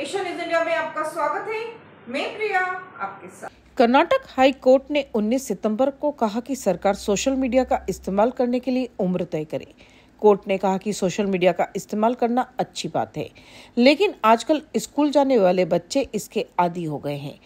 Asian India में आपका स्वागत है मैं प्रिया आपके साथ कर्नाटक हाई कोर्ट ने 19 सितंबर को कहा कि सरकार सोशल मीडिया का इस्तेमाल करने के लिए उम्र तय करे कोर्ट ने कहा कि सोशल मीडिया का इस्तेमाल करना अच्छी बात है लेकिन आजकल स्कूल जाने वाले बच्चे इसके आदि हो गए हैं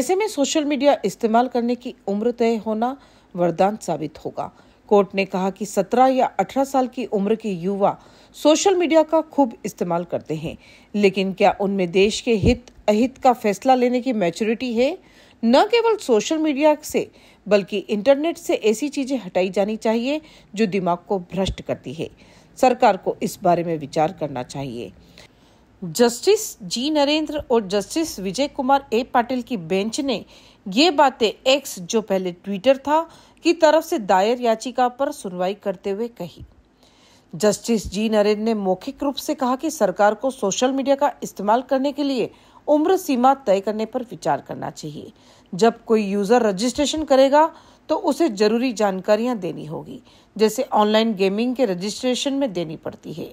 ऐसे में सोशल मीडिया इस्तेमाल करने की उम्र तय होना वरदान साबित होगा कोर्ट ने कहा कि 17 या 18 साल की उम्र के युवा सोशल मीडिया का खूब इस्तेमाल करते हैं लेकिन क्या उनमें देश के हित अहित का फैसला लेने की मैच्योरिटी है न केवल सोशल मीडिया से बल्कि इंटरनेट से ऐसी चीजें हटाई जानी चाहिए जो दिमाग को भ्रष्ट करती है सरकार को इस बारे में विचार करना चाहिए जस्टिस जी नरेंद्र और जस्टिस विजय कुमार ए पाटिल की बेंच ने ये बातें एक्स जो पहले ट्विटर था की तरफ से दायर याचिका पर सुनवाई करते हुए कही जस्टिस जी नरेंद्र ने मौखिक रूप से कहा कि सरकार को सोशल मीडिया का इस्तेमाल करने के लिए उम्र सीमा तय करने पर विचार करना चाहिए जब कोई यूजर रजिस्ट्रेशन करेगा तो उसे जरूरी जानकारियां देनी होगी जैसे ऑनलाइन गेमिंग के रजिस्ट्रेशन में देनी पड़ती है